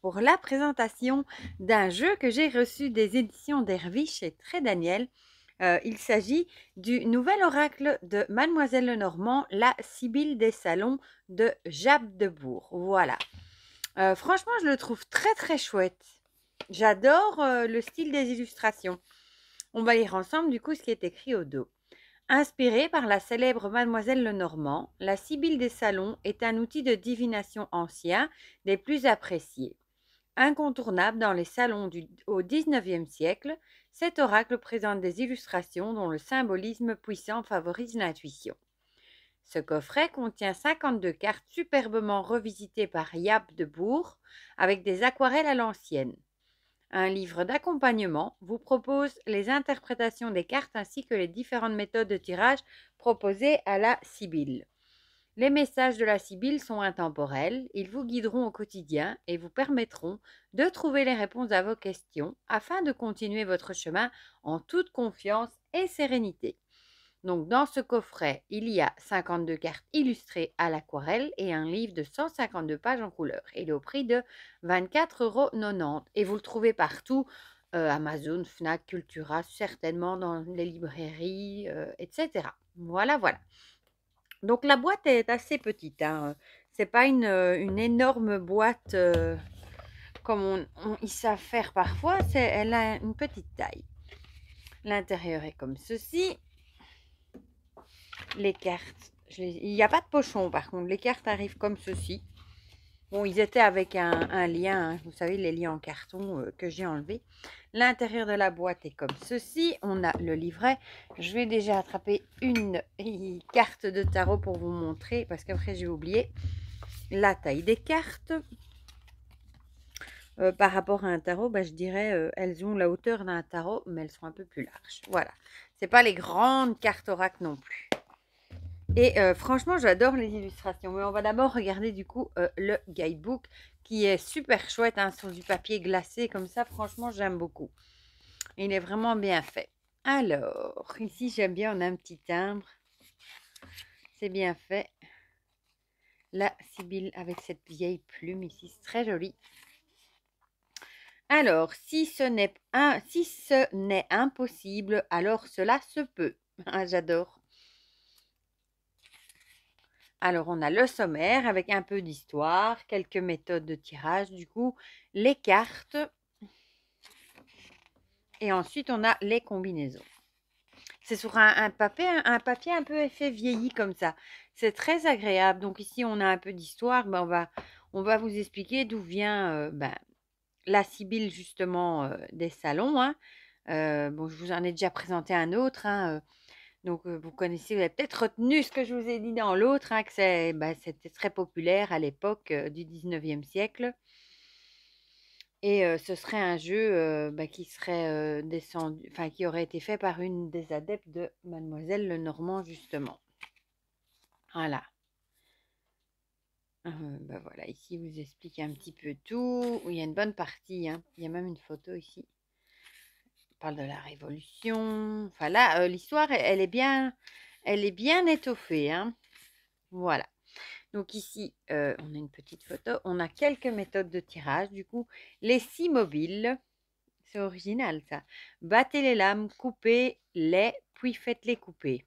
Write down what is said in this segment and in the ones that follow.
pour la présentation d'un jeu que j'ai reçu des éditions d'Hervy chez Très Daniel. Euh, il s'agit du nouvel oracle de Mademoiselle Lenormand, la Sibylle des Salons de Jacques de Bourg. Voilà. Euh, franchement, je le trouve très très chouette. J'adore euh, le style des illustrations. On va lire ensemble du coup ce qui est écrit au dos. Inspirée par la célèbre Mademoiselle Lenormand, la Sibylle des Salons est un outil de divination ancien des plus appréciés. Incontournable dans les salons au XIXe siècle, cet oracle présente des illustrations dont le symbolisme puissant favorise l'intuition. Ce coffret contient 52 cartes superbement revisitées par Yap de Bourg avec des aquarelles à l'ancienne. Un livre d'accompagnement vous propose les interprétations des cartes ainsi que les différentes méthodes de tirage proposées à la Sibylle. Les messages de la Sibylle sont intemporels, ils vous guideront au quotidien et vous permettront de trouver les réponses à vos questions afin de continuer votre chemin en toute confiance et sérénité. Donc dans ce coffret, il y a 52 cartes illustrées à l'aquarelle et un livre de 152 pages en couleur. Il est au prix de 24,90 euros. Et vous le trouvez partout, euh, Amazon, Fnac, Cultura, certainement dans les librairies, euh, etc. Voilà, voilà. Donc la boîte est assez petite. Hein. C'est pas une, euh, une, énorme boîte comme on, y faire parfois. Elle a une petite taille. L'intérieur est comme ceci les cartes. Il n'y a pas de pochon par contre. Les cartes arrivent comme ceci. Bon, ils étaient avec un, lien, hein, vous savez, les liens en carton euh, que j'ai enlevé. L'intérieur de la boîte est comme ceci. On a le livret. Je vais déjà attraper une carte de tarot pour vous montrer, parce qu'après j'ai oublié la taille des cartes. Euh, par rapport à un tarot, bah, je dirais euh, elles ont la hauteur d'un tarot, mais elles sont un peu plus larges. Voilà. Ce pas les grandes cartes oracles non plus. Et euh, franchement, j'adore les illustrations. Mais on va d'abord regarder du coup euh, le guidebook qui est super chouette hein, sur du papier glacé comme ça. Franchement, j'aime beaucoup. Il est vraiment bien fait. Alors, ici, j'aime bien, on a un petit timbre. C'est bien fait. La Sibylle avec cette vieille plume ici, c'est très joli. Alors, si ce n'est impossible, alors cela se peut. Ah, j'adore. Alors on a le sommaire avec un peu d'histoire, quelques méthodes de tirage du coup, les cartes et ensuite on a les combinaisons. C'est sur un, papier, un, papier un peu effet vieilli comme ça. C'est très agréable. Donc ici on a un peu d'histoire, ben, on, va, on va vous expliquer d'où vient euh, ben, la Sibylle justement euh, des salons. Hein. Euh, bon, je vous en ai déjà présenté un autre. Hein, donc, vous connaissez, vous avez peut-être retenu ce que je vous ai dit dans l'autre, hein, que bah, c'était très populaire à l'époque du 19e siècle. Et ce serait un jeu bah, qui serait descendu, enfin qui aurait été fait par une des adeptes de Mademoiselle Lenormand, justement. Voilà. Bah, voilà, ici vous explique un petit peu tout. Il y a une bonne partie. Hein. Il y a même une photo ici parle de la Révolution. Enfin là, euh, l'histoire, e, elle, est bien, elle est bien étoffée. Hein. Voilà. Donc ici, euh, on a une petite photo. On a quelques méthodes de tirage. Du coup, les six mobiles. C'est original ça. Battez les lames, coupez-les, puis faites-les couper.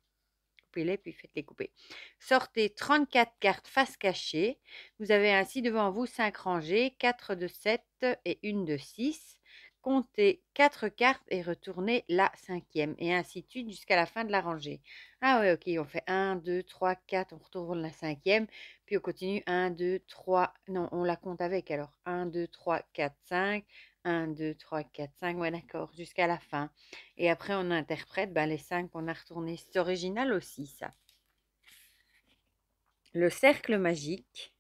Coupez-les, puis faites-les couper. Sortez 34 cartes face cachée. Vous avez ainsi devant vous 5 rangées, 4 de 7 et une de 6 compter quatre cartes et retourner la cinquième, et ainsi de suite jusqu'à la fin de la rangée. Ah oui, ok, on fait 1, 2, 3, 4, on retourne la cinquième, puis on continue 1, 2, 3, non, on la compte avec, alors 1, 2, 3, 4, 5, 1, 2, 3, 4, 5, ouais d'accord, jusqu'à la fin. Et après, on interprète ben, les 5 qu'on a retournés. C'est original aussi, ça. Le cercle magique,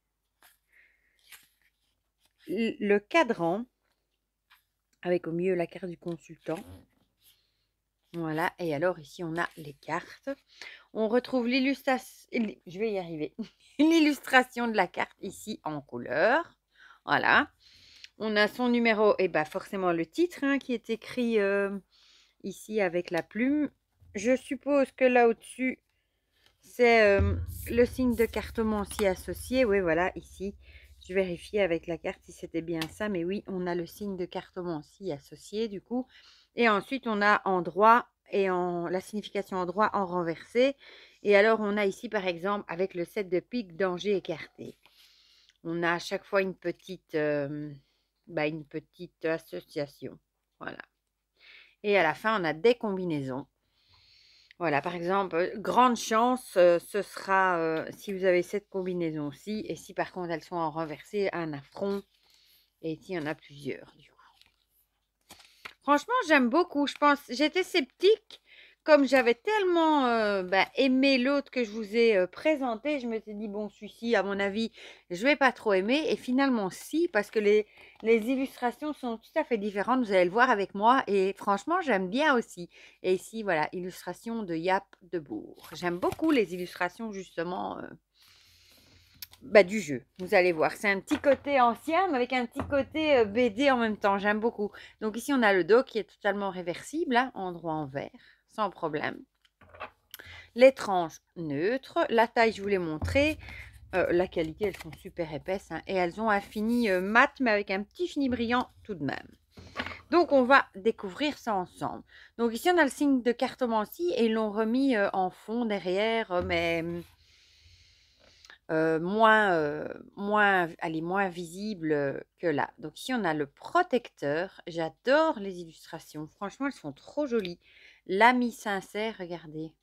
le cadran, avec au mieux la carte du consultant. Voilà, et alors ici on a les cartes. On retrouve l'illustration, je vais y arriver, l'illustration de la carte ici en couleur. Voilà, on a son numéro et bah, forcément le titre hein, qui est écrit euh, ici avec la plume. Je suppose que là au-dessus, c'est euh, le signe de cartomancie associé. Oui, voilà, ici, je vérifiais avec la carte si c'était bien ça, mais oui, on a le signe de cartomancie associé du coup. Et ensuite, on a en droit et en la signification en droit en renversé. Et alors, on a ici par exemple avec le 7 de pique, danger écarté. On a à chaque fois une petite, euh, bah, une petite association. Voilà. Et à la fin, on a des combinaisons. Voilà, par exemple, grande chance, ce sera si vous avez cette combinaison-ci. Et si par contre elles sont en renversé, un affront. Et s'il il y en a plusieurs, du coup. Franchement, j'aime beaucoup. Je pense, j'étais sceptique comme j'avais tellement euh, ben, aimé l'autre que je vous ai euh, présenté, je me suis dit, bon, celui-ci, à mon avis, je vais pas trop aimer. Et finalement, si, parce que les, illustrations sont tout à fait différentes. Vous allez le voir avec moi. Et franchement, j'aime bien aussi. Et ici, voilà, illustration de Yap de Bourg. J'aime beaucoup les illustrations, justement, euh, bah, du jeu. Vous allez voir. C'est un petit côté ancien, mais avec un petit côté BD en même temps. J'aime beaucoup. Donc ici, on a le dos qui est totalement réversible, endroit hein, en droit en vert sans problème. Les tranches neutres, la taille je vous l'ai montré, euh, la qualité elles sont super épaisses hein, et elles ont un fini euh, mat mais avec un petit fini brillant tout de même. Donc on va découvrir ça ensemble. Donc ici on a le signe de cartomancie et ils l'ont remis euh, en fond derrière mais moins, moins, moins visible que là. Donc ici on a le protecteur. J'adore les illustrations. Franchement elles sont trop jolies. L'ami sincère, regardez.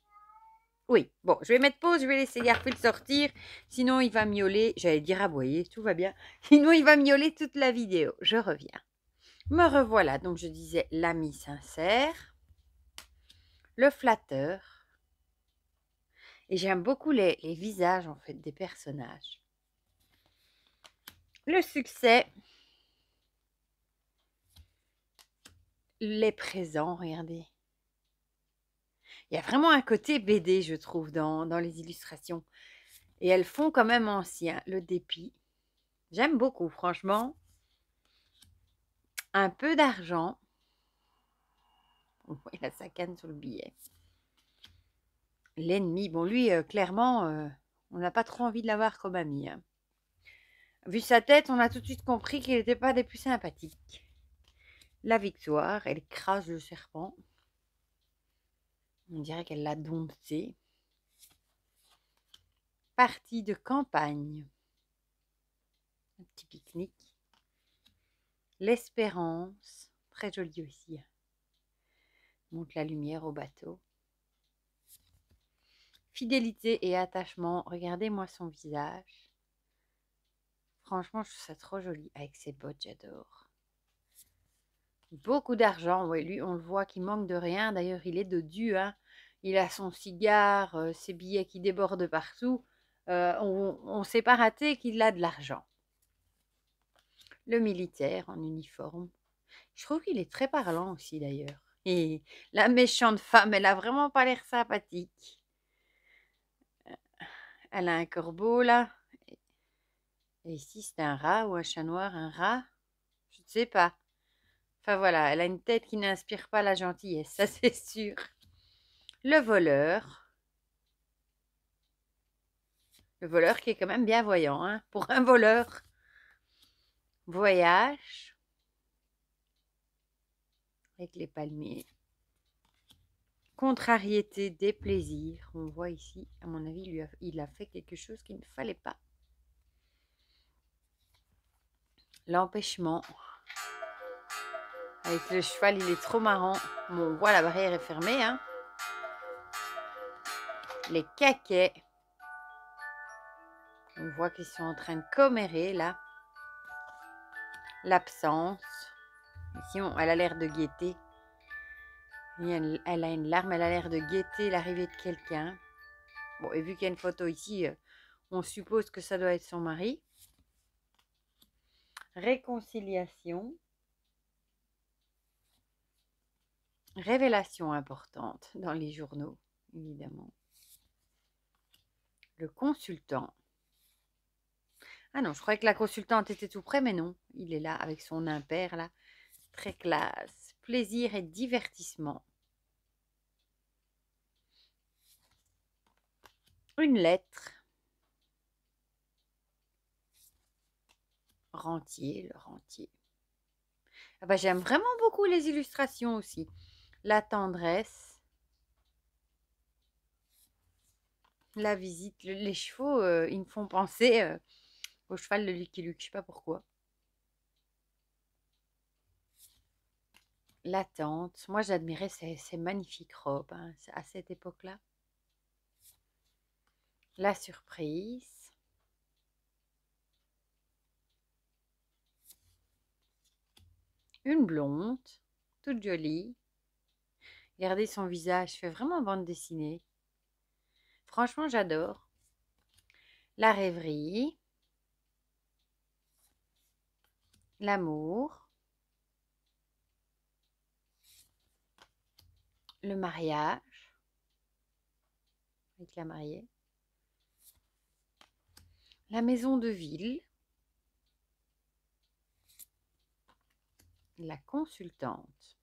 Oui, bon, je vais mettre pause, je vais laisser Garfield sortir, sinon il va miauler, j'allais dire aboyer, tout va bien, sinon il va miauler toute la vidéo, je reviens. Me revoilà, donc je disais l'ami sincère, le flatteur, et j'aime beaucoup les, les visages en fait des personnages. Le succès, les présents, regardez. Il y a vraiment un côté BD, je trouve, dans, les illustrations. Et elles font quand même ancien, le dépit. J'aime beaucoup, franchement. Un peu d'argent. Oh, il a sur le billet. L'ennemi, bon lui, euh, clairement, euh, on n'a pas trop envie de l'avoir comme ami. Hein. Vu sa tête, on a tout de suite compris qu'il n'était pas des plus sympathiques. La victoire, elle crase le serpent. On dirait qu'elle l'a dompté. Partie de campagne. Un petit pique-nique. L'espérance. Très jolie aussi. Hein. Monte la lumière au bateau. Fidélité et attachement. Regardez-moi son visage. Franchement, je trouve ça trop joli. Avec ses bottes, j'adore. Beaucoup d'argent, oui, lui, on le voit qu'il manque de rien. D'ailleurs, il est de Dieu, hein. Il a son cigare, euh, ses billets qui débordent partout. Euh, on ne s'est pas raté qu'il a de l'argent. Le militaire en uniforme. Je trouve qu'il est très parlant aussi, d'ailleurs. Et la méchante femme, elle a vraiment pas l'air sympathique. Euh, elle a un corbeau, là. Et ici, c'est un rat ou un chat noir, un rat. Je ne sais pas. Enfin voilà, elle a une tête qui n'inspire pas la gentillesse, ça c'est sûr. Le voleur. Le voleur qui est quand même bien voyant, hein, pour un voleur. Voyage. Avec les palmiers. Contrariété, déplaisir. On voit ici, à mon avis, lui il a fait quelque chose qu'il ne fallait pas. L'empêchement. Avec le cheval, il est trop marrant. Bon, on voit la barrière est fermée. Hein. Les caquets. On voit qu'ils sont en train de commérer là. L'absence. Ici, on, elle a l'air de guetter. elle a une larme, elle a l'air de guetter l'arrivée de quelqu'un. Bon, et vu qu'il y a une photo ici, euh, on suppose que ça doit être son mari. Réconciliation. Révélation importante dans les journaux, évidemment. Le consultant. Ah non, je croyais que la consultante était tout près, mais non, il est là avec son impair, là. Très classe. Plaisir et divertissement. Une lettre. Rentier, le rentier. Ah bah, j'aime vraiment beaucoup les illustrations aussi la tendresse, la visite. les chevaux, euh, ils me font penser euh, au cheval de Lucky Luke, je sais pas pourquoi. L'attente. Moi, j'admirais ces, magnifiques robes hein, à cette époque-là. La surprise. une blonde, toute jolie. Regardez son visage, fait vraiment bande dessinée. Franchement, j'adore. La rêverie. L'amour. Le mariage. Avec la mariée. La maison de ville. La consultante.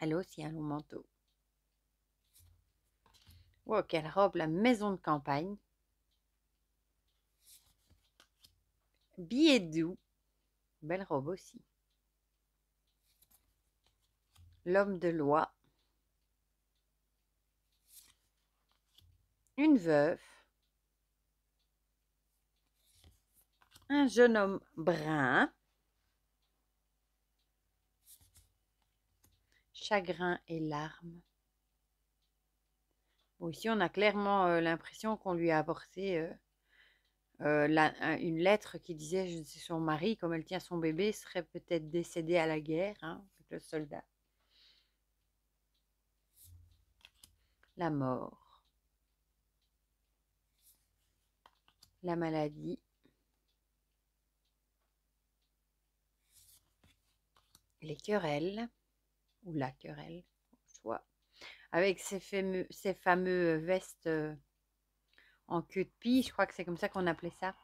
Elle a aussi un long manteau. Wow, oh, quelle robe, la maison de campagne. Billet doux, belle robe aussi. L'homme de loi. Une veuve. Un jeune homme brun. chagrin et larmes. Bon, ici, on a clairement euh, l'impression qu'on lui a apporté euh, euh, une lettre qui disait je, son mari, comme elle tient son bébé, serait peut-être décédé à la guerre, hein, le soldat. La mort. La maladie. Les querelles ou la querelle, avec ses fameux, fameux euh, vestes euh, en queue de pie, je crois que c'est comme ça qu'on appelait ça,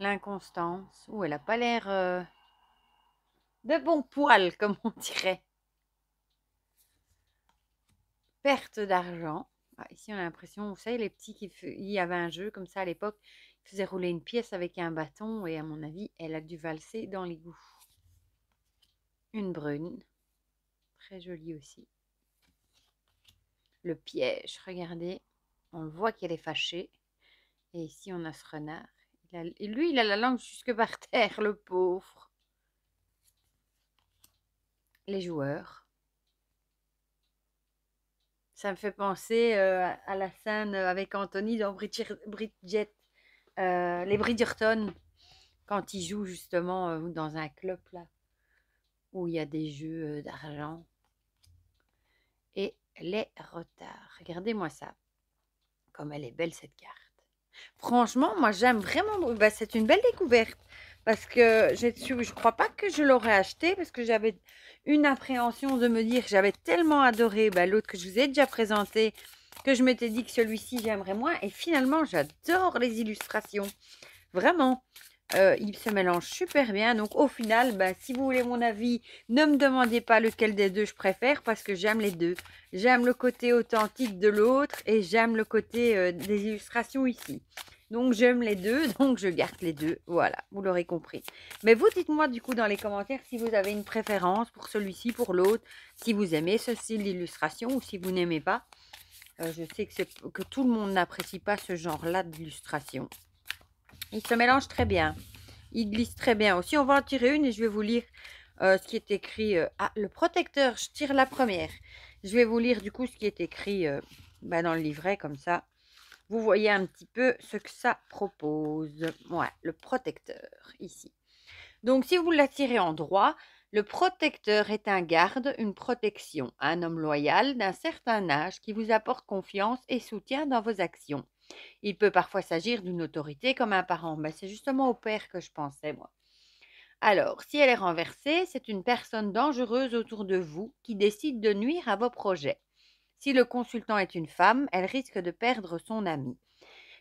l'inconstance, où elle n'a pas l'air euh, de bon poil, comme on dirait. Perte d'argent. Ah, ici, on a l'impression, vous savez, les petits qui il y avait un jeu comme ça à l'époque, ils faisaient rouler une pièce avec un bâton et à mon avis, elle a dû valser dans les goûts. Une brune très joli aussi. Le piège, regardez, on le voit qu'elle est fâchée. Et ici, on a ce renard. et lui, il a la langue jusque par terre, le pauvre. Les joueurs. Ça me fait penser euh, à la scène avec Anthony dans Bridget, euh, les Bridgerton, quand ils jouent justement euh, dans un club là, où il y a des jeux d'argent et les retards. Regardez-moi ça. Comme elle est belle cette carte. Franchement, moi j'aime vraiment. Bah, c'est une belle découverte. Parce que je ne crois pas que je l'aurais acheté parce que j'avais une appréhension de me dire que j'avais tellement adoré bah, l'autre que je vous ai déjà présenté que je m'étais dit que celui-ci j'aimerais moins. Et finalement, j'adore les illustrations. Vraiment. Euh, il se mélange super bien. Donc au final, bah, si vous voulez mon avis, ne me demandez pas lequel des deux je préfère parce que j'aime les deux. J'aime le côté authentique de l'autre et j'aime le côté euh, des illustrations ici. Donc j'aime les deux, donc je garde les deux. Voilà, vous l'aurez compris. Mais vous dites-moi du coup dans les commentaires si vous avez une préférence pour celui-ci, pour l'autre, si vous aimez ceci style d'illustration ou si vous n'aimez pas. Euh, je sais que, que tout le monde n'apprécie pas ce genre-là d'illustration. Il se mélange très bien. Il glisse très bien aussi. On va en tirer une et je vais vous lire euh, ce qui est écrit. Euh, ah, le protecteur, je tire la première. Je vais vous lire du coup ce qui est écrit euh, bah, dans le livret, comme ça. Vous voyez un petit peu ce que ça propose. Voilà, le protecteur, ici. Donc, si vous l'attirez en droit, le protecteur est un garde, une protection, un homme loyal d'un certain âge qui vous apporte confiance et soutien dans vos actions. Il peut parfois s'agir d'une autorité comme un parent. Mais ben, c'est justement au père que je pensais, moi. Alors, si elle est renversée, c'est une personne dangereuse autour de vous qui décide de nuire à vos projets. Si le consultant est une femme, elle risque de perdre son ami.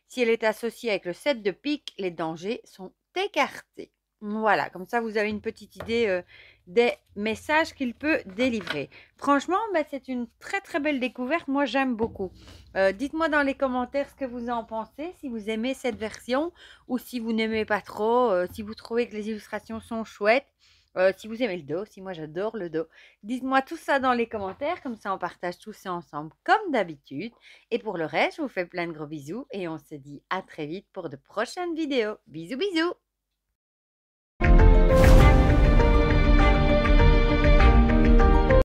Si elle est associée avec le 7 de pique, les dangers sont écartés. Voilà, comme ça vous avez une petite idée euh, des messages qu'il peut délivrer. Franchement, bah, c'est une très très belle découverte. Moi, j'aime beaucoup. Euh, dites-moi dans les commentaires ce que vous en pensez, si vous aimez cette version ou si vous n'aimez pas trop, euh, si vous trouvez que les illustrations sont chouettes. si vous aimez le dos, si moi j'adore le dos, dites-moi tout ça dans les commentaires, comme ça on partage tout ça ensemble comme d'habitude. Et pour le reste, je vous fais plein de gros bisous et on se dit à très vite pour de prochaines vidéos. Bisous bisous